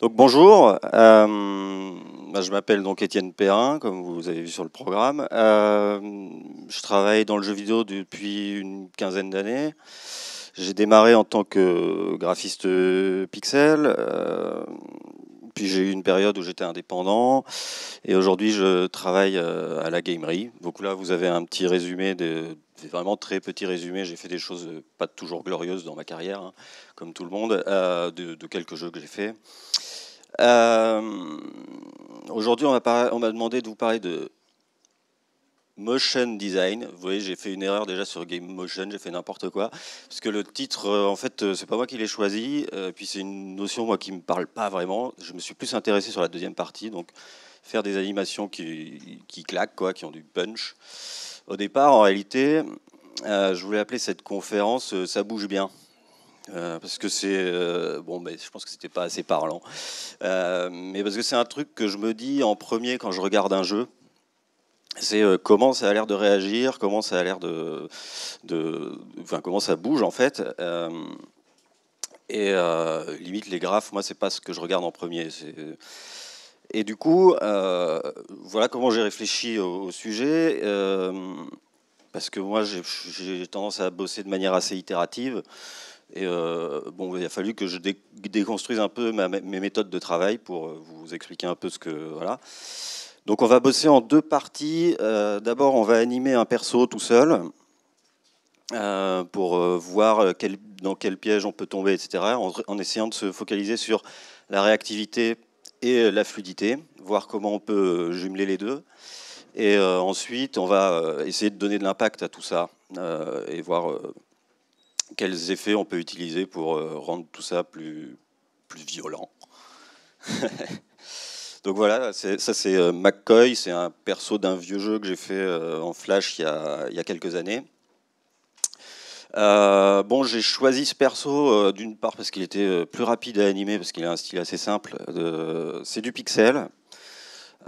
Donc bonjour, euh, bah, je m'appelle donc Étienne Perrin, comme vous avez vu sur le programme. Euh, je travaille dans le jeu vidéo depuis une quinzaine d'années. J'ai démarré en tant que graphiste pixel, euh, puis j'ai eu une période où j'étais indépendant, et aujourd'hui je travaille à la gamerie. Donc là vous avez un petit résumé de vraiment très petit résumé. J'ai fait des choses pas toujours glorieuses dans ma carrière, hein, comme tout le monde, de, quelques jeux que j'ai faits. Euh, aujourd'hui, on m'a demandé de vous parler de motion design. Vous voyez, j'ai fait une erreur déjà sur Game Motion, j'ai fait n'importe quoi. Parce que le titre, euh, en fait, euh, c'est pas moi qui l'ai choisi. Puis c'est une notion, moi, qui me parle pas vraiment. Je me suis plus intéressé sur la deuxième partie. Donc, faire des animations qui, claquent, quoi, qui ont du punch. Au départ, en réalité, je voulais appeler cette conférence Ça bouge bien. Euh, parce que c'est euh, bon, mais je pense que c'était pas assez parlant, euh, mais parce que c'est un truc que je me dis en premier quand je regarde un jeu, c'est comment ça a l'air de réagir, comment ça a l'air de, de, enfin comment ça bouge en fait. et limite les graphes, moi c'est pas ce que je regarde en premier. Et du coup, voilà comment j'ai réfléchi au, au sujet parce que moi j'ai tendance à bosser de manière assez itérative. Et euh, bon, il a fallu que je déconstruise un peu mes méthodes de travail pour euh, vous expliquer un peu ce que. Voilà. Donc, on va bosser en deux parties. Euh, d'abord, on va animer un perso tout seul pour voir dans quel piège on peut tomber, etc. En, en, essayant de se focaliser sur la réactivité et la fluidité, voir comment on peut jumeler les deux. Et ensuite, on va essayer de donner de l'impact à tout ça et voir quels effets on peut utiliser pour euh, rendre tout ça plus, plus violent. Donc voilà, ça c'est euh, McCoy, c'est un perso d'un vieux jeu que j'ai fait euh, en Flash il y a, il y a quelques années. bon, j'ai choisi ce perso d'une part parce qu'il était plus rapide à animer, parce qu'il a un style assez simple. c'est du pixel,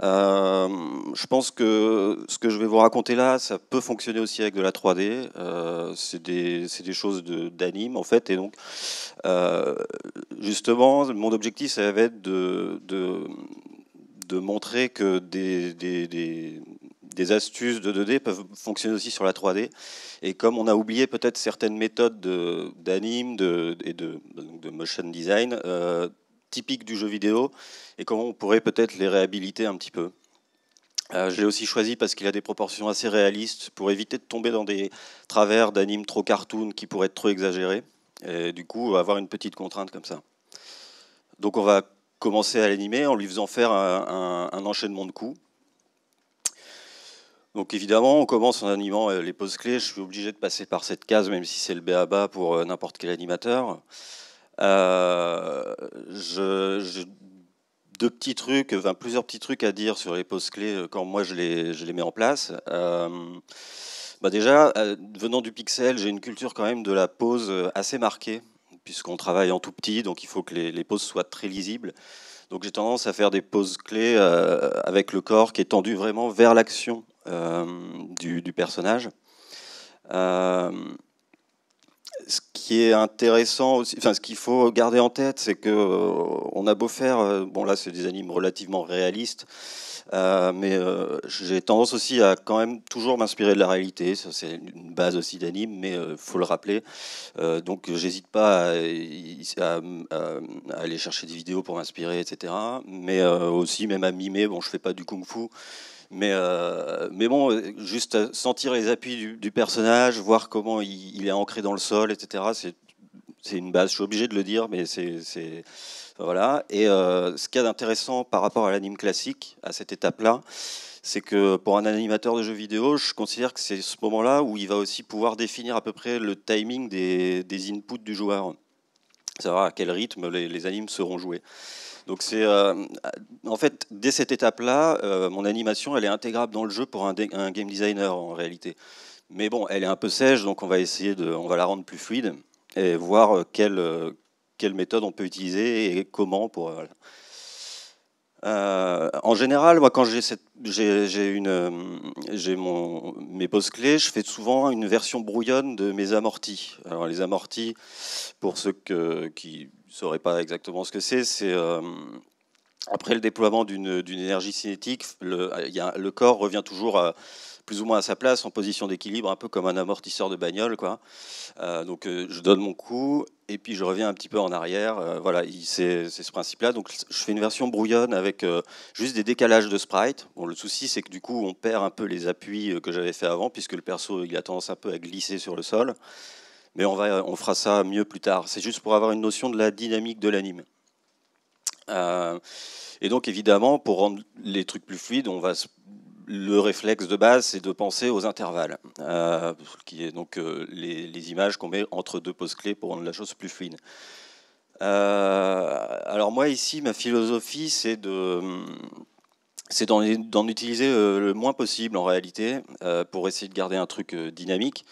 euh, je pense que ce que je vais vous raconter là, ça peut fonctionner aussi avec de la 3D. Euh, c'est des, choses d'anime en fait. Et donc, euh, justement, mon objectif, ça va être de, de, montrer que des, des, astuces de 2D peuvent fonctionner aussi sur la 3D. Et comme on a oublié peut-être certaines méthodes d'anime et de, motion design, typiques du jeu vidéo et comment on pourrait peut-être les réhabiliter un petit peu. Euh, je l'ai aussi choisi parce qu'il a des proportions assez réalistes pour éviter de tomber dans des travers d'animes trop cartoon qui pourraient être trop exagérés. Et du coup, avoir une petite contrainte comme ça. Donc on va commencer à l'animer en lui faisant faire un, enchaînement de coups. Donc évidemment, on commence en animant euh, les poses clés. Je suis obligé de passer par cette case, même si c'est le B à bas pour euh, n'importe quel animateur. Euh, j'ai je, deux petits trucs, plusieurs petits trucs à dire sur les poses clés euh, quand moi je les, les mets en place. Euh, bah déjà, venant du pixel, j'ai une culture quand même de la pose assez marquée, puisqu'on travaille en tout petit, donc il faut que les, les poses soient très lisibles. Donc j'ai tendance à faire des poses clés avec le corps qui est tendu vraiment vers l'action du, du, personnage ce qui est intéressant aussi, enfin, ce qu'il faut garder en tête, c'est que euh, on a beau faire, euh, bon là, c'est des animes relativement réalistes, euh, mais j'ai tendance aussi à quand même toujours m'inspirer de la réalité. C'est une base aussi d'anime, mais il faut le rappeler. donc, j'hésite pas à, aller chercher des vidéos pour m'inspirer, etc. Mais aussi, même à mimer. Bon, je fais pas du kung-fu mais, euh, mais bon, juste sentir les appuis du, personnage, voir comment il, est ancré dans le sol, etc. C'est une base, je suis obligé de le dire, mais c'est. Voilà. Et euh, ce qu'il y a d'intéressant par rapport à l'anime classique, à cette étape-là, c'est que pour un animateur de jeux vidéo, je considère que c'est ce moment-là où il va aussi pouvoir définir à peu près le timing des, des inputs du joueur, savoir à quel rythme les, les animes seront joués. Donc c'est euh, en fait dès cette étape-là, euh, mon animation elle est intégrable dans le jeu pour un, game designer en réalité. Mais bon, elle est un peu sèche, donc on va essayer de, on va la rendre plus fluide et voir euh, quelle, quelle méthode on peut utiliser et comment pour. en général, moi, quand j'ai mes poses clés, je fais souvent une version brouillonne de mes amortis. Alors, les amortis, pour ceux qui ne saurais pas exactement ce que c'est. C'est euh, après le déploiement d'une énergie cinétique, le, y a, le, corps revient toujours plus ou moins à sa place, en position d'équilibre, un peu comme un amortisseur de bagnole. Quoi. Euh, donc euh, je donne mon coup et puis je reviens un petit peu en arrière. voilà, c'est ce principe-là. Donc je fais une version brouillonne avec juste des décalages de sprite. Bon, le souci, c'est que du coup, on perd un peu les appuis que j'avais fait avant, puisque le perso, il a tendance un peu à glisser sur le sol. Mais on, fera ça mieux plus tard. C'est juste pour avoir une notion de la dynamique de l'anime. Euh, et donc, évidemment, pour rendre les trucs plus fluides, on va le réflexe de base, c'est de penser aux intervalles, euh, qui est donc euh, les, les, images qu'on met entre deux poses clés pour rendre la chose plus fluide. alors moi ici, ma philosophie, c'est de c'est d'en utiliser euh, le moins possible en réalité euh, pour essayer de garder un truc euh, dynamique.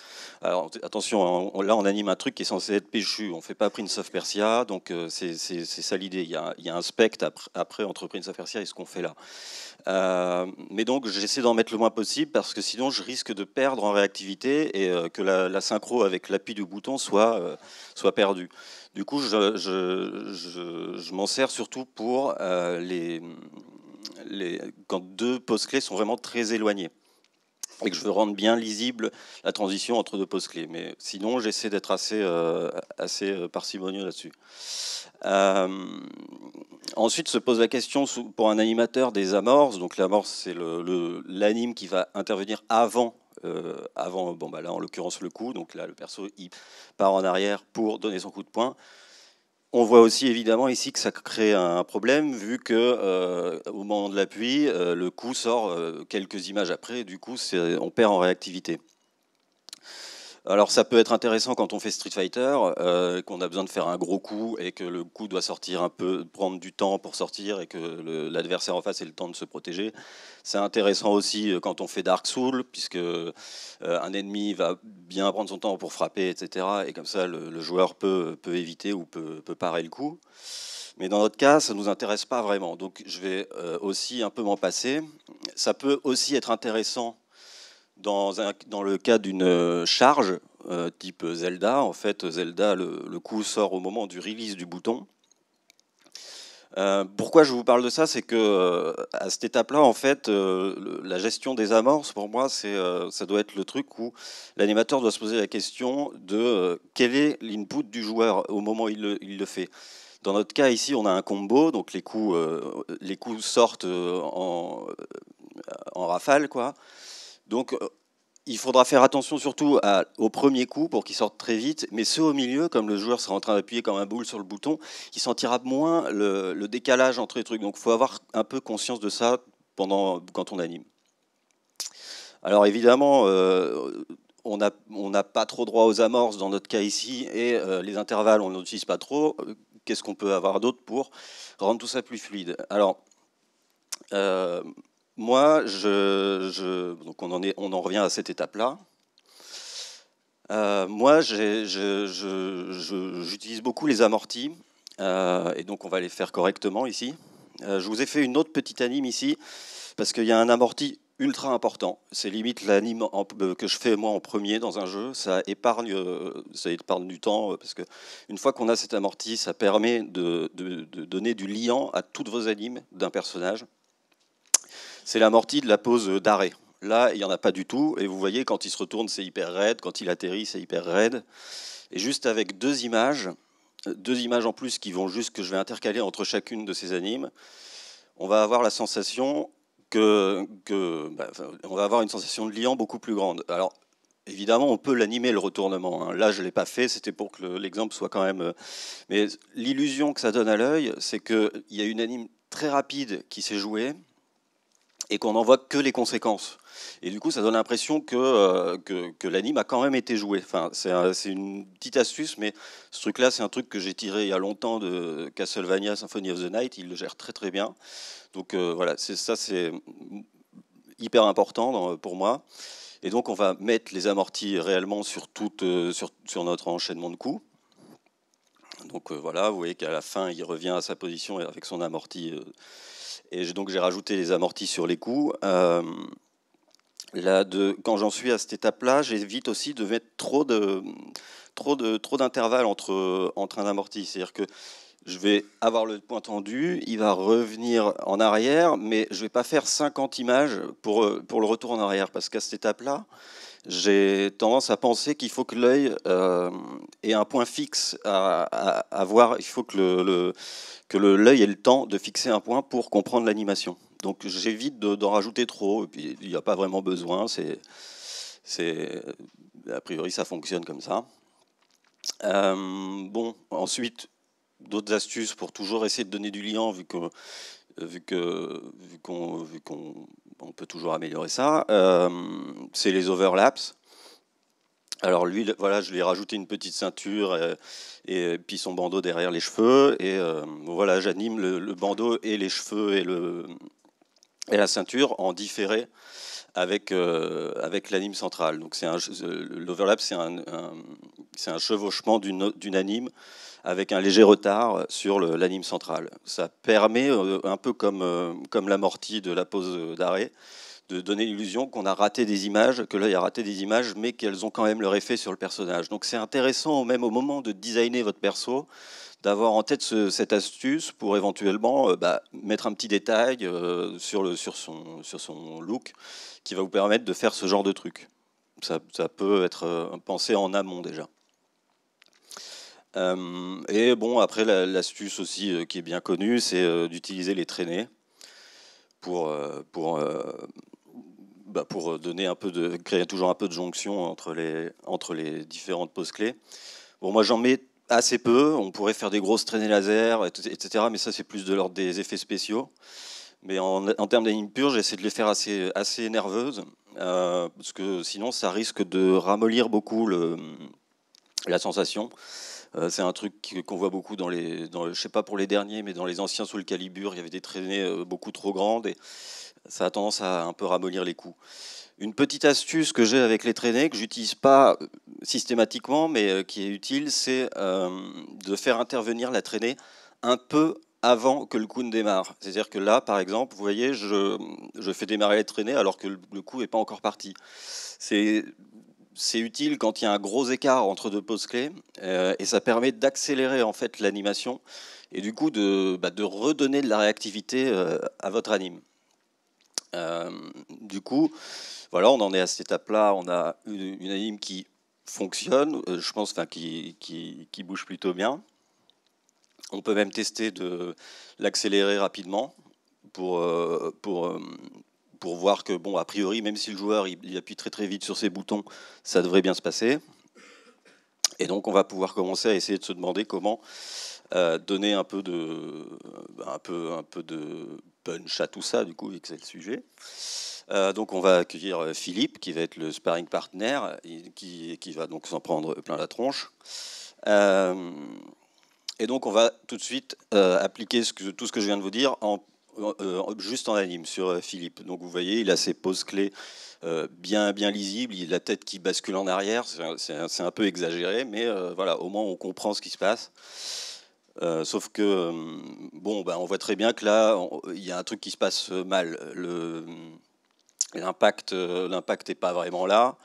attention, hein, là on anime un truc qui est censé être péchu. On ne fait pas Prince of Persia, donc c'est ça l'idée. Il, il, y a un spectre après, après, entre Prince of Persia et ce qu'on fait là. mais donc j'essaie d'en mettre le moins possible parce que sinon je risque de perdre en réactivité et que la, synchro avec l'appui du bouton soit, soit perdue. Du coup, je, je, je, m'en sers surtout pour les quand deux clés sont vraiment très éloignés et que je veux rendre bien lisible la transition entre deux postes clés. Mais sinon, j'essaie d'être assez, euh, assez euh, parcimonieux là-dessus. Euh, ensuite, se pose la question pour un animateur des amorces. Donc l'amorce, c'est l'anime qui va intervenir avant, avant bon, bah là en l'occurrence le coup. Donc là, le perso, il part en arrière pour donner son coup de poing. On voit aussi évidemment ici que ça crée un problème vu que euh, au moment de l'appui, euh, le coup sort euh, quelques images après, du coup on perd en réactivité. Alors ça peut être intéressant quand on fait Street Fighter, euh, qu'on a besoin de faire un gros coup et que le coup doit sortir un peu, prendre du temps pour sortir et que l'adversaire en face ait le temps de se protéger. C'est intéressant aussi euh, quand on fait Dark Soul, puisque euh, un ennemi va bien prendre son temps pour frapper, etc. Et comme ça, le, joueur peut, éviter ou peut, peut parer le coup. Mais dans notre cas, ça ne nous intéresse pas vraiment. Donc je vais aussi un peu m'en passer. Ça peut aussi être intéressant dans, le cas d'une euh, charge euh, type Zelda, en fait, Zelda, le, coup sort au moment du release du bouton. Euh, pourquoi je vous parle de ça, c'est que à cette étape-là, en fait, la gestion des amorces, pour moi, ça doit être le truc où l'animateur doit se poser la question de quel est l'input du joueur au moment où il le, fait. Dans notre cas ici, on a un combo, donc les coups, les coups sortent en, en rafale, quoi. Donc euh, il faudra faire attention surtout au premier coup pour qu'il sorte très vite, mais ceux au milieu, comme le joueur sera en train d'appuyer comme un boule sur le bouton, il sentira moins le, décalage entre les trucs. Donc il faut avoir un peu conscience de ça pendant, quand on anime. Alors évidemment, euh, on n'a pas trop droit aux amorces dans notre cas ici, et euh, les intervalles, on n'utilise pas trop. Qu'est-ce qu'on peut avoir d'autre pour rendre tout ça plus fluide Alors, moi, je, on, en est, on en revient à cette étape-là. Euh, moi, j'utilise beaucoup les amortis, euh, et donc on va les faire correctement ici. Euh, je vous ai fait une autre petite anime ici, parce qu'il y a un amorti ultra important. C'est limite l'anime que je fais moi en premier dans un jeu. Ça épargne, ça épargne du temps, parce que une fois qu'on a cet amorti, ça permet de, de donner du liant à toutes vos animes d'un personnage c'est l'amorti de la pose d'arrêt. Là, il n'y en a pas du tout. Et vous voyez, quand il se retourne, c'est hyper raide. Quand il atterrit, c'est hyper raide. Et juste avec deux images, deux images en plus qui vont juste que je vais intercaler entre chacune de ces animes, on va avoir la sensation que, que bah, on va avoir une sensation de liant beaucoup plus grande. Alors évidemment, on peut l'animer le retournement. Hein. Là, je l'ai pas fait, c'était pour que l'exemple soit quand même. Euh, mais l'illusion que ça donne à l'œil, c'est qu'il y a une anime très rapide qui s'est jouée et qu'on n'en voit que les conséquences. Et du coup, ça donne l'impression que, euh, que, l'anime a quand même été joué. Enfin, c'est une petite astuce, mais ce truc-là, c'est un truc que j'ai tiré il y a longtemps de Castlevania Symphony of the Night. Il le gère très très bien. Donc euh, voilà, ça c'est hyper important pour moi. Et donc on va mettre les amortis réellement sur, toute, euh, sur, sur notre enchaînement de coups. Donc voilà, vous voyez qu'à la fin, il revient à sa position avec son amorti et donc j'ai rajouté les amortis sur les coups euh, là, de, quand j'en suis à cette étape-là, j'évite aussi de mettre trop de trop de trop d'intervalles entre entre un amorti. C'est-à-dire que je vais avoir le point tendu, il va revenir en arrière, mais je vais pas faire 50 images pour pour le retour en arrière parce qu'à cette étape-là, j'ai tendance à penser qu'il faut que l'œil euh, ait un point fixe à, voir. Il faut que le, que le, ait le temps de fixer un point pour comprendre l'animation. Donc j'évite d'en rajouter trop. Et puis il n'y a pas vraiment besoin. C'est, c'est a priori ça fonctionne comme ça. Euh, bon, ensuite d'autres astuces pour toujours essayer de donner du lien vu que vu que vu qu'on on peut toujours améliorer ça, euh, c'est les overlaps. Alors lui, voilà, je lui ai rajouté une petite ceinture euh, et, puis son bandeau derrière les cheveux. Et euh, voilà, j'anime le, bandeau et les cheveux et, et la ceinture en différé avec, avec l'anime centrale. Donc c'est l'overlap, c'est un, un, chevauchement d'une anime avec un léger retard sur l'anime central. Ça permet, euh, un peu comme, euh, comme l'amorti de la pause d'arrêt, de donner l'illusion qu'on a raté des images, que l'œil a raté des images, mais qu'elles ont quand même leur effet sur le personnage. Donc c'est intéressant, même au moment de designer votre perso, d'avoir en tête cette astuce pour éventuellement euh, bah, mettre un petit détail sur, le, sur, son, sur son look qui va vous permettre de faire ce genre de truc. Ça, peut être pensé en amont déjà. Euh, et bon, après, l'astuce aussi euh, qui est bien connue, c'est euh, d'utiliser les traînées pour, pour, bah, pour donner un peu de, créer toujours un peu de jonction entre les, entre les différentes poses clés. Bon, moi, j'en mets assez peu. On pourrait faire des grosses traînées laser, etc. Mais ça, c'est plus de l'ordre des effets spéciaux. Mais en, termes d'animation pures, j'essaie de les faire assez, assez nerveuses. parce que sinon, ça risque de ramollir beaucoup le, la sensation. Euh, c'est un truc qu'on voit beaucoup dans les, je sais pas pour les derniers, mais dans les anciens sous le calibre, il y avait des traînées euh, beaucoup trop grandes et ça a tendance à un peu ramollir les coups. Une petite astuce que j'ai avec les traînées, que j'utilise pas euh, systématiquement, mais qui est utile, c'est de faire intervenir la traînée un peu avant que le coup ne démarre. C'est-à-dire que là, par exemple, vous voyez, je, fais démarrer la traînée alors que le coup n'est pas encore parti. C'est c'est utile quand il y a un gros écart entre deux poses clés euh, et ça permet d'accélérer en fait l'animation et du coup de, bah, redonner de la réactivité euh, à votre anime. Euh, du coup, voilà, on en est à cette étape-là. On a une, anime qui fonctionne, je pense, qui, bouge plutôt bien. On peut même tester de l'accélérer rapidement pour, pour, pour voir que, bon, a priori, même si le joueur il, appuie très très vite sur ses boutons, ça devrait bien se passer. Et donc, on va pouvoir commencer à essayer de se demander comment euh, donner un peu de, euh, un peu, punch à tout ça, du coup, vu que c'est le sujet. Euh, donc, on va accueillir Philippe, qui va être le sparring partner, qui, va donc s'en prendre plein la tronche. et donc, on va tout de suite appliquer tout ce que je viens de vous dire en euh, juste en anime sur euh, Philippe. Donc vous voyez, il a ses poses clés euh, bien, bien lisibles, il a la tête qui bascule en arrière, c'est un, peu exagéré, mais voilà, au moins on comprend ce qui se passe. sauf que, bon, ben, on voit très bien que là, il y a un truc qui se passe mal. L'impact, l'impact n'est pas vraiment là.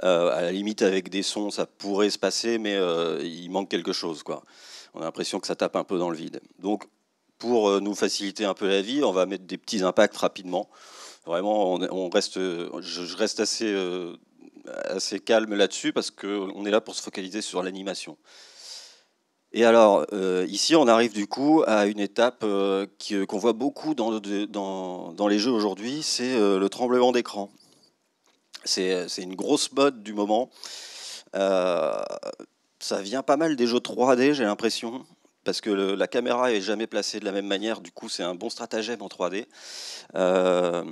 à la limite, avec des sons, ça pourrait se passer, mais il manque quelque chose. On a l'impression que ça tape un peu dans le vide. Donc, pour euh, nous faciliter un peu la vie, on va mettre des petits impacts rapidement. Vraiment, on, reste, je, reste euh, assez, calme là-dessus parce qu'on est là pour se focaliser sur l'animation. Et alors, euh, ici, on arrive du coup à une étape qu'on voit beaucoup dans, dans les jeux aujourd'hui, c'est le tremblement d'écran. C'est une grosse mode du moment. ça vient pas mal des jeux 3D, j'ai l'impression parce que la caméra est jamais placée de la même manière. Du coup, c'est un bon stratagème en 3D. Euh,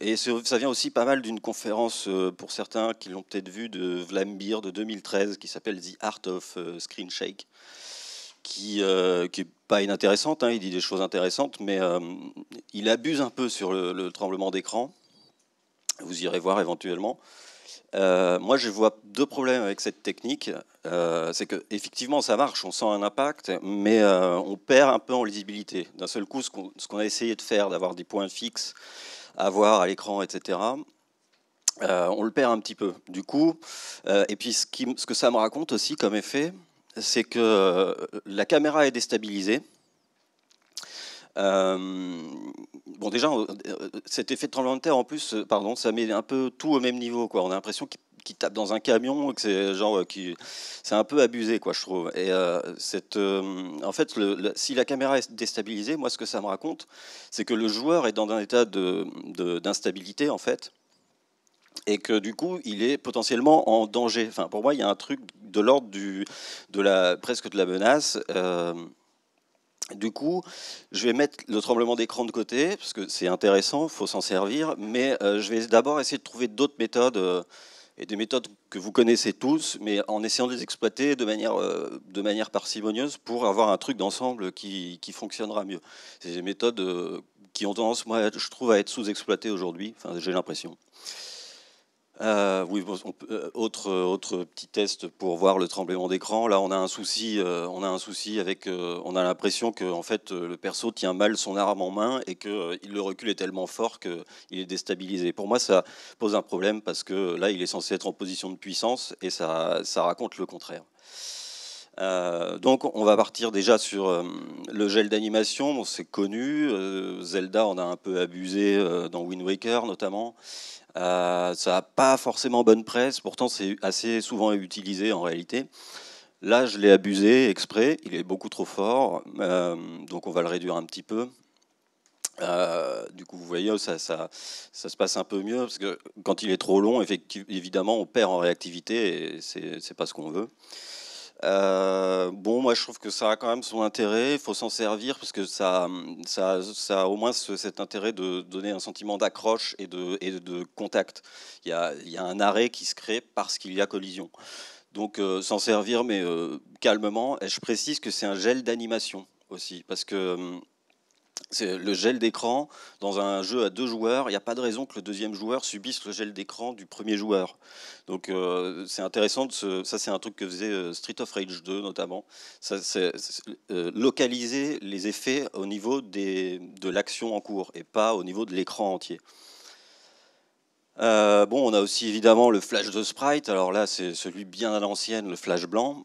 et ça vient aussi pas mal d'une conférence, euh, pour certains qui l'ont peut-être vu, de Vlambeer de 2013, qui s'appelle The Art of euh, Screen Shake, qui, pas inintéressante. Hein, il dit des choses intéressantes, mais il abuse un peu sur le tremblement d'écran. Vous irez voir éventuellement. Euh, moi, je vois deux problèmes avec cette technique. Euh, c'est qu'effectivement, ça marche, on sent un impact, mais euh, on perd un peu en lisibilité. D'un seul coup, ce qu'on a essayé de faire, d'avoir des points fixes à voir à l'écran, etc., on le perd un petit peu. Du coup, et puis ce, que ça me raconte aussi comme effet, c'est que la caméra est déstabilisée. Euh, bon, déjà, euh, euh, cet effet de tremblement de terre, en plus, pardon, ça met un peu tout au même niveau. Quoi. On a l'impression qu'il tape dans un camion, que c'est genre qui, c'est un peu abusé quoi, je trouve. Et cette, en fait, le, si la caméra est déstabilisée, moi ce que ça me raconte, c'est que le joueur est dans un état de, d'instabilité en fait, et que du coup il est potentiellement en danger. Enfin, pour moi, il y a un truc de l'ordre du, de la presque de la menace. Du coup, je vais mettre le tremblement d'écran de côté, parce que c'est intéressant, il faut s'en servir, mais euh, je vais d'abord essayer de trouver d'autres méthodes, euh, et des méthodes que vous connaissez tous, mais en essayant de les exploiter de manière, euh, de manière parcimonieuse pour avoir un truc d'ensemble qui, fonctionnera mieux. C'est des méthodes qui ont tendance, moi, je trouve, à être sous-exploitées aujourd'hui, j'ai l'impression. Euh, oui, euh, euh, autre, petit test pour voir le tremblement d'écran. Là, on a un souci, on a un souci avec, on a l'impression que en fait le perso tient mal son arme en main et que le recul est tellement fort qu'il est déstabilisé. Pour moi, ça pose un problème parce que là, il est censé être en position de puissance et ça, raconte le contraire. donc on va partir déjà sur le gel d'animation, c'est connu, Zelda on a un peu abusé dans Wind Waker notamment, euh, ça n'a pas forcément bonne presse, pourtant c'est assez souvent utilisé en réalité. Là, je l'ai abusé exprès, il est beaucoup trop fort, euh, donc on va le réduire un petit peu. Euh, du coup, vous voyez, ça, ça, se passe un peu mieux, parce que quand il est trop long, évidemment, on perd en réactivité, et c'est pas ce qu'on veut. Euh, bon, moi je trouve que ça a quand même son intérêt, il faut s'en servir parce que ça, ça, ça a au moins cet intérêt de donner un sentiment d'accroche et de, et de contact. Il y a, un arrêt qui se crée parce qu'il y a collision. Donc euh, s'en servir, mais euh, calmement. Et je précise que c'est un gel d'animation aussi parce que hum, c'est le gel d'écran dans un jeu à deux joueurs. Il n'y a pas de raison que le deuxième joueur subisse le gel d'écran du premier joueur. Donc euh, c'est intéressant. De ça c'est un truc que faisait euh, Street of Rage 2 notamment. Ça, c'est, euh, localiser les effets au niveau de l'action en cours et pas au niveau de l'écran entier. bon, on a aussi évidemment le flash de sprite. Alors là, c'est celui bien à l'ancienne, le flash blanc.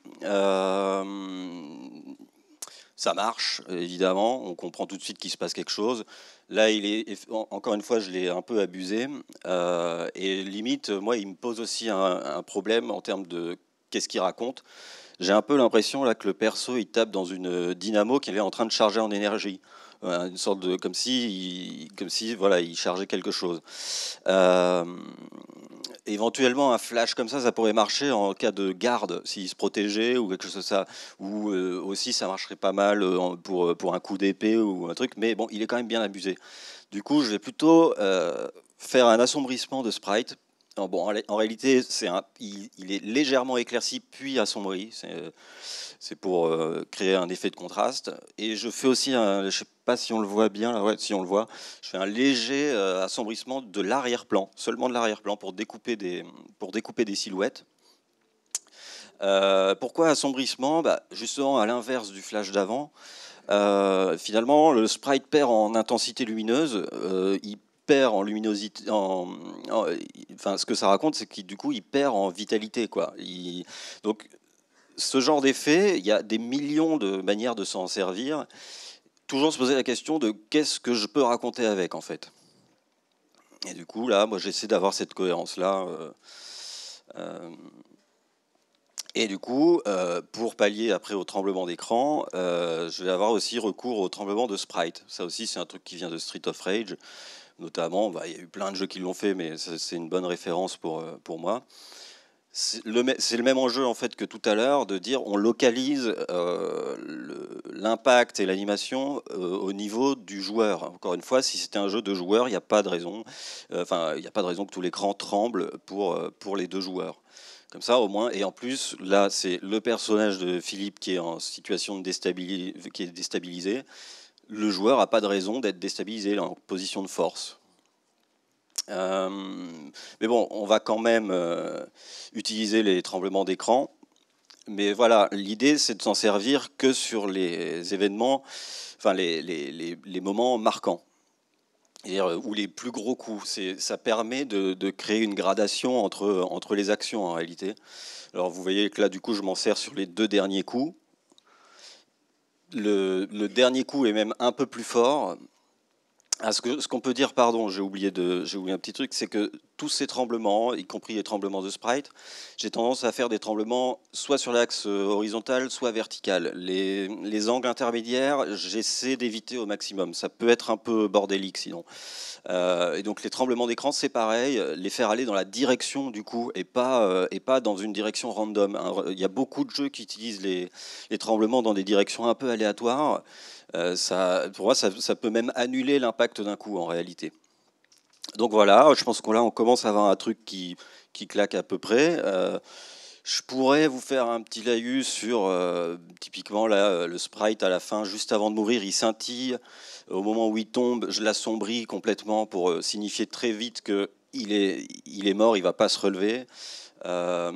Ça marche, évidemment. On comprend tout de suite qu'il se passe quelque chose. Là, il est encore une fois, je l'ai un peu abusé. Euh, et limite, moi, il me pose aussi un, problème en termes de qu'est-ce qu'il raconte. J'ai un peu l'impression là que le perso, il tape dans une dynamo qu'il est en train de charger en énergie euh, une sorte de comme si comme si voilà il chargeait quelque chose euh, éventuellement un flash comme ça, ça pourrait marcher en cas de garde, s'il se protégeait ou quelque chose comme ça. Ou euh, aussi, ça marcherait pas mal euh, pour, euh, pour un coup d'épée ou un truc. Mais bon, il est quand même bien abusé. Du coup, je vais plutôt faire un assombrissement de sprite bon, en, réalité, il, est légèrement éclairci puis assombri. C'est, pour euh, créer un effet de contraste. Et je fais aussi, un, je sais pas si on le voit bien, si on le voit, je fais un léger euh, assombrissement de l'arrière-plan, seulement de l'arrière-plan pour découper des, silhouettes. Euh, pourquoi assombrissement bah, Justement, à l'inverse du flash d'avant, finalement, le sprite perd en intensité lumineuse. il perd en luminosité. En, enfin, ce que ça raconte, c'est qu'il du coup, il perd en vitalité, quoi. donc, ce genre d'effet, il y a des millions de manières de s'en servir. Toujours se poser la question de qu'est-ce que je peux raconter avec, en fait. Et du coup, là, moi, j'essaie d'avoir cette cohérence-là. Euh, euh, et du coup, euh, pour pallier après au tremblement d'écran, je vais avoir aussi recours au tremblement de sprite. Ça aussi, c'est un truc qui vient de Street of Rage notamment. Bah, il y a eu plein de jeux qui l'ont fait, mais c'est une bonne référence pour, euh, pour moi. C'est le, même enjeu en fait que tout à l'heure de dire on localise euh, l'impact et l'animation euh, au niveau du joueur. Encore une fois, si c'était un jeu de joueurs, il n'y a pas de raison. Enfin, il a pas de raison que tout l'écran tremble pour, pour les deux joueurs. Comme ça, au moins. Et en plus, là, c'est le personnage de Philippe qui est en situation de déstabilis qui est déstabilisé le joueur n'a pas de raison d'être déstabilisé en position de force. Euh, mais bon, on va quand même euh, utiliser les tremblements d'écran. Mais voilà, l'idée, c'est de s'en servir que sur les événements, enfin les, moments marquants, euh, ou les plus gros coups. Ça permet de, de, créer une gradation entre, entre les actions en réalité. Alors vous voyez que là, du coup, je m'en sers sur les deux derniers coups le, dernier coup est même un peu plus fort. Ah, ce qu'on peut dire, pardon, j'ai oublié, un petit truc, c'est que tous ces tremblements, y compris les tremblements de sprite, j'ai tendance à faire des tremblements soit sur l'axe euh, horizontal, soit vertical. Les, angles intermédiaires, j'essaie d'éviter au maximum. Ça peut être un peu bordélique sinon. Euh, et donc les tremblements d'écran, c'est pareil, les faire aller dans la direction du coup et pas, euh, et pas dans une direction random. Il y a beaucoup de jeux qui utilisent les tremblements dans des directions un peu aléatoires. Euh, pour moi, ça, peut même annuler l'impact d'un coup en réalité. Donc voilà, je pense qu'on là, on commence à avoir un truc qui, claque à peu près. Euh, je pourrais vous faire un petit laïus sur euh, typiquement le sprite à la fin, juste avant de mourir, il scintille. Au moment où il tombe, je l'assombris complètement pour signifier très vite que est, il est mort, il va pas se relever. Euh,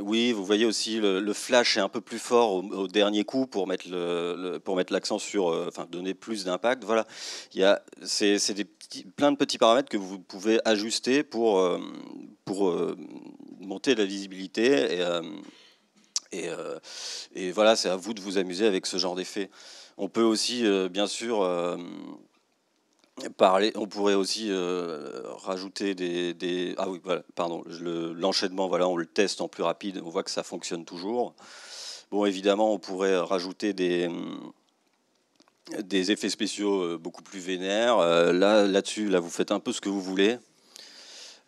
oui, vous voyez aussi le, flash est un peu plus fort au, dernier coup pour mettre le, pour mettre l'accent sur, euh, enfin donner plus d'impact. Voilà, il y a c'est des petits, plein de petits paramètres que vous pouvez ajuster pour euh, pour monter la visibilité et et, et voilà, c'est à vous de vous amuser avec ce genre d'effet. On peut aussi, bien sûr, on pourrait aussi euh, rajouter des, Ah oui, voilà, pardon, l'enchaînement, voilà, on le teste en plus rapide, on voit que ça fonctionne toujours. Bon, évidemment, on pourrait rajouter des, des effets spéciaux euh, beaucoup plus vénères. Euh, là, là-dessus, là, vous faites un peu ce que vous voulez.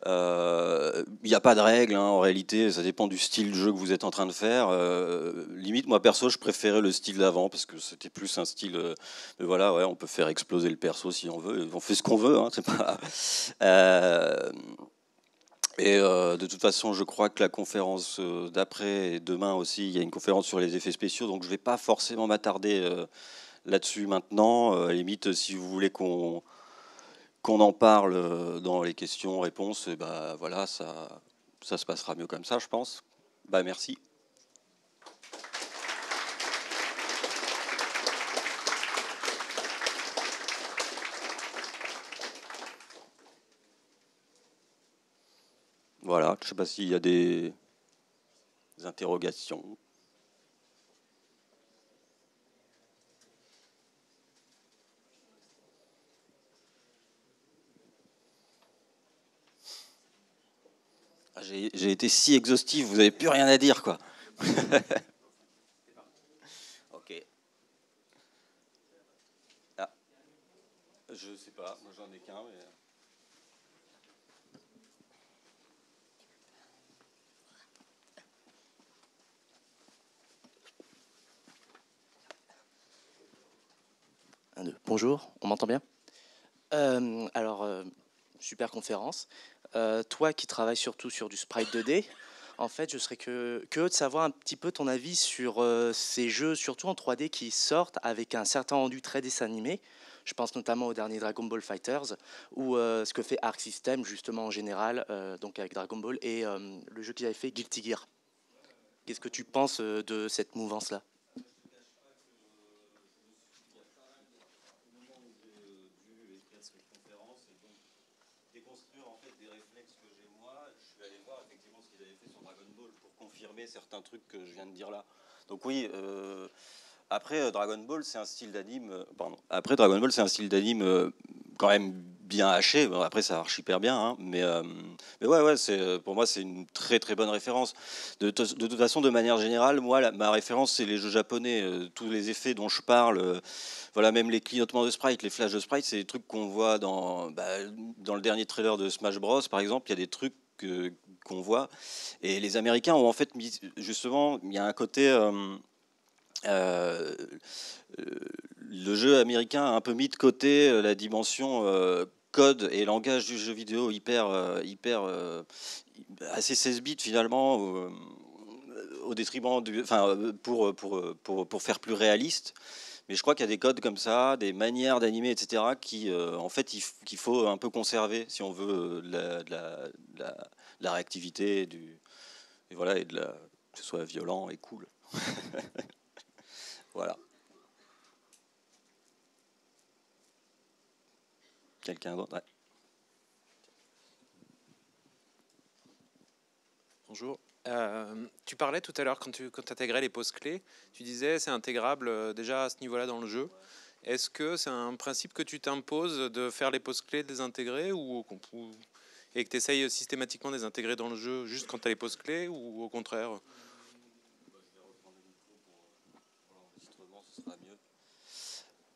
Il euh, n'y a pas de règle, hein, en réalité, ça dépend du style de jeu que vous êtes en train de faire. Euh, limite, moi perso, je préférais le style d'avant parce que c'était plus un style euh, de voilà, ouais, on peut faire exploser le perso si on veut, on fait ce qu'on veut, hein, c'est pas. et de toute façon, je crois que la conférence d'après et demain aussi, il y a une conférence sur les effets spéciaux, donc je ne vais pas forcément m'attarder là-dessus maintenant. limite, si vous voulez qu'on qu'on en parle euh, dans les questions-réponses, et eh ben, voilà, ça, ça se passera mieux comme ça, je pense. Bah, merci. Voilà, je ne sais pas s'il y a des interrogations. J'ai été si exhaustif, vous n'avez plus rien à dire, quoi. ok. Ah. Je sais pas, moi j'en ai qu'un, mais... Euh. Bonjour, on m'entend bien euh, Alors, euh, super conférence. Euh, toi qui travailles surtout sur du sprite 2D, en fait, je serais que, que de savoir un petit peu ton avis sur euh, ces jeux, surtout en 3D, qui sortent avec un certain rendu très dessin animé. Je pense notamment au dernier Dragon Ball Fighters, ou euh, ce que fait Arc System, justement, en général, donc avec Dragon Ball, et le jeu qu'ils avaient fait, Guilty Gear. Qu'est-ce que tu penses de cette mouvance-là certains trucs que je viens de dire là. Donc oui. Euh, après euh, Dragon Ball, c'est un style d'anime. Euh, pardon. Après Dragon Ball, c'est un style d'anime quand même bien haché. après, ça marche hyper bien. Hein, mais, mais ouais, ouais, c'est pour moi, c'est une très très bonne référence. De, toute façon, de manière générale, moi, ma référence, c'est les jeux japonais. tous les effets dont je parle, voilà, même les clignotements de sprite, les flashs de sprite, c'est des trucs qu'on voit dans, bah, dans le dernier trailer de Smash Bros. Par exemple, il y a des trucs qu'on voit. Et les Américains ont en fait mis, justement, il y a un côté. Euh, euh, euh, le jeu américain a un peu mis de côté la dimension code et langage du jeu vidéo hyper, hyper assez 16 bits finalement, au, détriment enfin pour, pour, pour faire plus réaliste. Mais je crois qu'il y a des codes comme ça, des manières d'animer, etc., qui, euh, en fait, qu'il faut un peu conserver si on veut euh, la, réactivité, du, voilà, et de la, que ce soit violent et cool. voilà. Quelqu'un d'autre Bonjour. Euh, tu parlais tout à l'heure, quand tu quand intégrais les pauses clés, tu disais c'est intégrable euh, déjà à ce niveau-là dans le jeu. Est-ce que c'est un principe que tu t'imposes de faire les pauses clés, de intégrer, ou, et que tu essayes systématiquement de les intégrer dans le jeu juste quand tu as les pauses clés, ou au contraire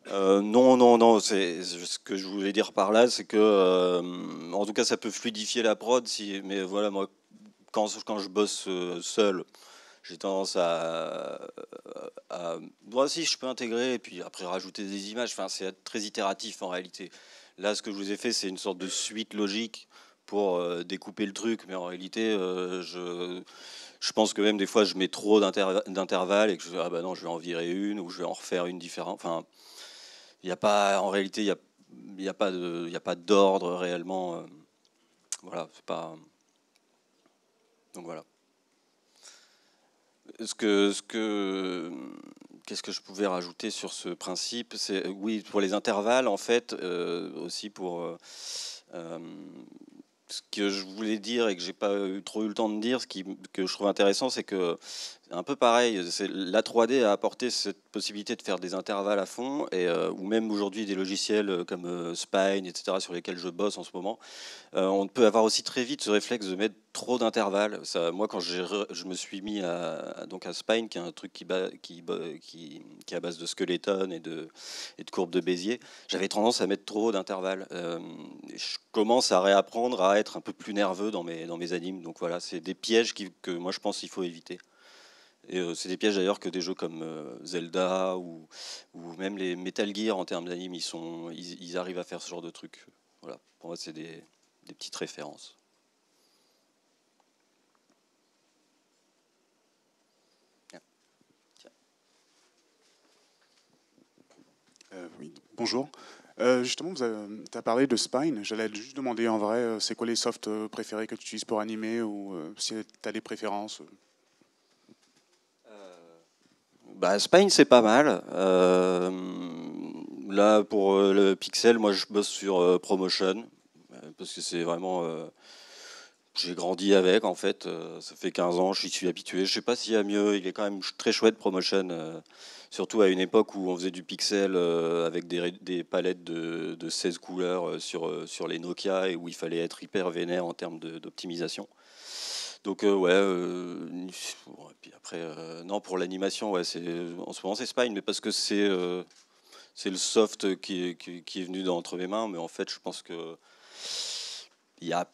euh, non, non, non. C'est ce que je voulais dire par là, c'est que, en tout cas, ça peut fluidifier la prod. Si, mais voilà, moi, quand, quand je bosse euh, seul, j'ai tendance à, à, si je peux intégrer et puis après rajouter des images. Enfin, c'est très itératif en réalité. Là, ce que je vous ai fait, c'est une sorte de suite logique pour euh, découper le truc, mais en réalité, euh, je, je pense que même des fois, je mets trop d'intervalles et que je ah bah non, je vais en virer une ou je vais en refaire une différente. Enfin, il n'y a pas, en réalité, il n'y a, y a pas d'ordre réellement. voilà, c'est pas. Donc voilà. Ce que, ce que, qu'est-ce que je pouvais rajouter sur ce principe C'est oui pour les intervalles en fait, euh, aussi pour euh, euh, ce que je voulais dire et que j'ai pas eu trop eu le temps de dire. Ce qui, que je trouve intéressant, c'est que un peu pareil. La 3D a apporté cette possibilité de faire des intervalles à fond, et, euh, ou même aujourd'hui des logiciels euh, comme euh, Spine, etc., sur lesquels je bosse en ce moment. on peut avoir aussi très vite ce réflexe de mettre trop d'intervalles. Moi, quand je me suis mis à, donc à Spine, qui est un truc qui, qui, est à base de skeleton et de, et de courbes de Bézier, j'avais tendance à mettre trop d'intervalles. je commence à réapprendre à être un peu plus nerveux dans mes animes. Donc voilà, c'est des pièges que moi je pense qu'il faut éviter. Et euh, c'est des pièges d'ailleurs que des jeux comme euh, Zelda ou, même les Metal Gear en termes d'anime, ils, arrivent à faire ce genre de trucs. Voilà, pour moi, c'est des, petites références. Euh, bonjour. justement, tu as parlé de Spine. J'allais juste demander en vrai, c'est quoi les softs préférés que tu utilises pour animer ou si tu as des préférences bah, Spine, c'est pas mal. Euh, là, pour euh, le Pixel, moi, je bosse sur euh, Promotion, parce que c'est vraiment... j'ai grandi avec, en fait. ça fait 15 ans, je suis habitué. Je sais pas s'il y a mieux. Il est quand même très chouette, Promotion. surtout à une époque où on faisait du Pixel avec des, palettes de, 16 couleurs sur, sur les Nokia et où il fallait être hyper vénère en termes d'optimisation. Donc euh, ouais, euh, puis après, euh, non pour l'animation, ouais, c'est en ce moment c'est Spine, mais parce que c'est le soft qui est, qui, est venu d'entre mes mains, mais en fait je pense que il y a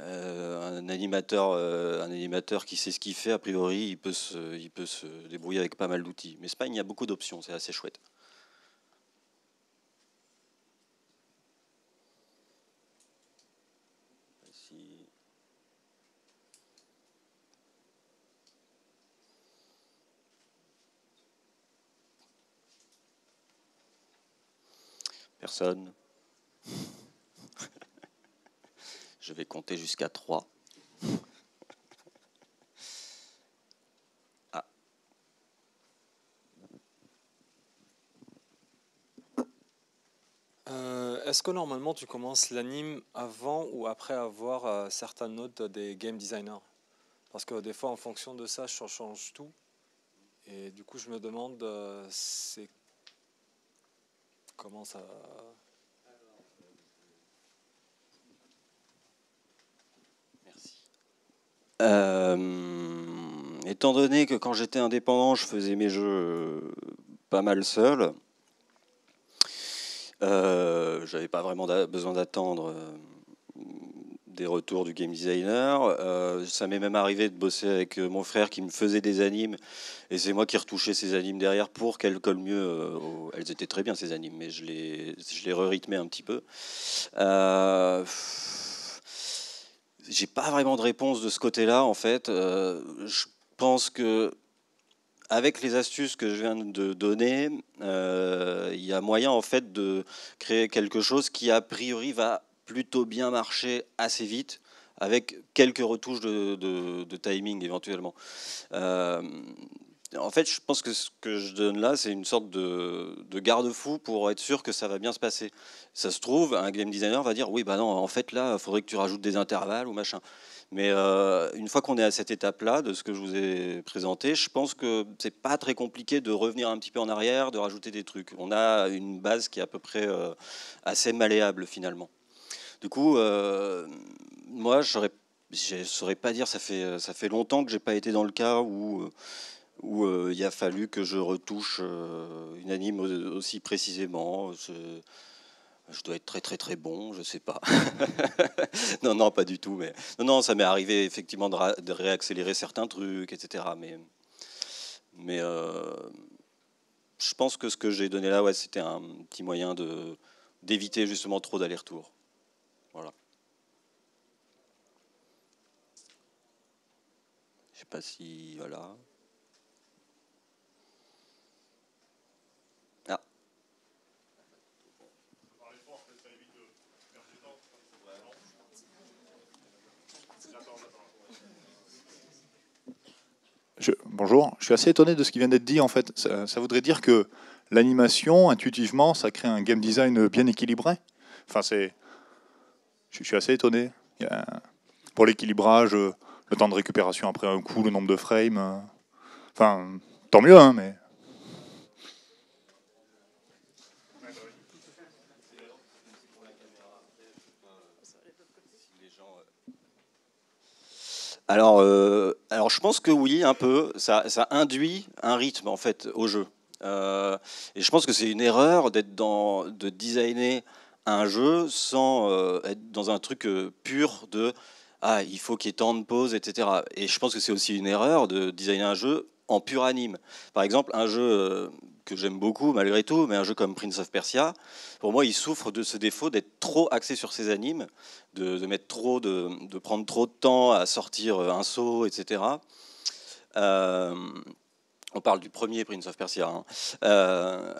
un animateur, un animateur qui sait ce qu'il fait a priori, il peut se, il peut se débrouiller avec pas mal d'outils. Mais Spine, il y a beaucoup d'options, c'est assez chouette. Je vais compter jusqu'à 3. Ah. Euh, est-ce que normalement tu commences l'anime avant ou après avoir euh, certaines notes des game designers Parce que des fois en fonction de ça je change tout. Et du coup je me demande euh, c'est c'est commence à, Merci. Euh, étant donné que quand j'étais indépendant, je faisais mes jeux euh, pas mal seul, euh, j'avais pas vraiment besoin d'attendre des retours du game designer. Euh, ça m'est même arrivé de bosser avec euh, mon frère qui me faisait des animes et c'est moi qui retouchais ces animes derrière pour qu'elles collent mieux. Euh, elles étaient très bien ces animes, mais je les, je les re-rythmais un petit peu. j'ai pas vraiment de réponse de ce côté-là, en fait. je pense que avec les astuces que je viens de donner, il y a moyen en fait de créer quelque chose qui a priori va plutôt bien marché assez vite, avec quelques retouches de, timing éventuellement. Euh, en fait, je pense que ce que je donne là, c'est une sorte de, garde-fou pour être sûr que ça va bien se passer. Ça se trouve, un game designer va dire oui, bah non, en fait là, il faudrait que tu rajoutes des intervalles ou machin. Mais euh, une fois qu'on est à cette étape-là de ce que je vous ai présenté, je pense que c'est pas très compliqué de revenir un petit peu en arrière, de rajouter des trucs. On a une base qui est à peu près euh, assez malléable finalement. Du coup, euh, moi, je ne saurais pas dire, ça fait, ça fait longtemps que je n'ai pas été dans le cas où euh, il a fallu que je retouche euh, une anime aussi précisément. Je, dois être très très très bon, je ne sais pas. non, non, pas du tout. Mais non, non, ça m'est arrivé effectivement de, réaccélérer certains trucs, etc. Mais, je pense que ce que j'ai donné là, ouais, c'était un petit moyen d'éviter justement trop d'aller-retour. Voilà. Je sais pas si. Voilà. Ah. bonjour, je suis assez étonné de ce qui vient d'être dit en fait. Ça, ça voudrait dire que l'animation, intuitivement, ça crée un game design bien équilibré. Enfin, c'est, je suis assez étonné. pour l'équilibrage, euh, le temps de récupération après un coup, le nombre de frames. Euh, enfin, tant mieux, hein, mais. Alors, euh, alors, je pense que oui, un peu. Ça, induit un rythme, en fait, au jeu. et je pense que c'est une erreur d'être dans, de designer un jeu sans euh, être dans un truc euh, pur de ah, il faut qu'il y ait tant de pauses, etc. Et je pense que c'est aussi une erreur de designer un jeu en pur anime. Par exemple, un jeu euh, que j'aime beaucoup malgré tout, mais un jeu comme Prince of Persia, pour moi, il souffre de ce défaut d'être trop axé sur ses animes, de, mettre trop, de, de, prendre trop de temps à sortir un saut, etc. on parle du premier Prince of Persia. Hein. Euh,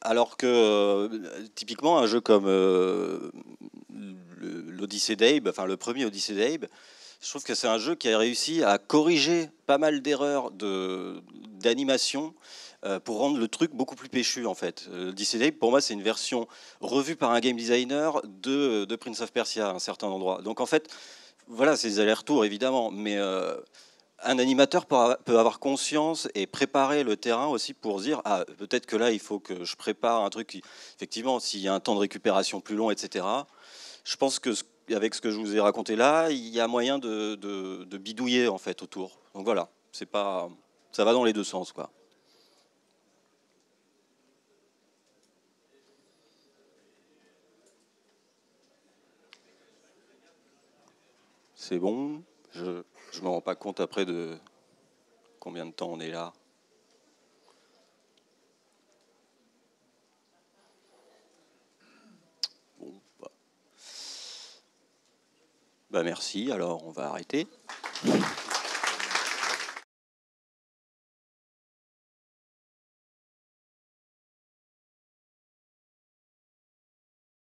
alors que euh, typiquement un jeu comme euh, l'Odyssée d'Abe, enfin le premier Odyssée d'Abe, je trouve que c'est un jeu qui a réussi à corriger pas mal d'erreurs d'animation. De, euh, pour rendre le truc beaucoup plus péchu en fait. L'Odyssée d'Abe, pour moi, c'est une version revue par un game designer de, de, Prince of Persia à un certain endroit. Donc en fait, voilà, c'est des allers-retours évidemment, mais un animateur peut avoir conscience et préparer le terrain aussi pour dire ah, peut-être que là, il faut que je prépare un truc. Qui, effectivement, s'il y a un temps de récupération plus long, etc., je pense qu'avec ce que je vous ai raconté là, il y a moyen de, bidouiller en fait autour. Donc voilà, c'est pas, ça va dans les deux sens quoi. C'est bon, je. Je ne me rends pas compte après de combien de temps on est là. Bon, Bah, bah merci, alors on va arrêter.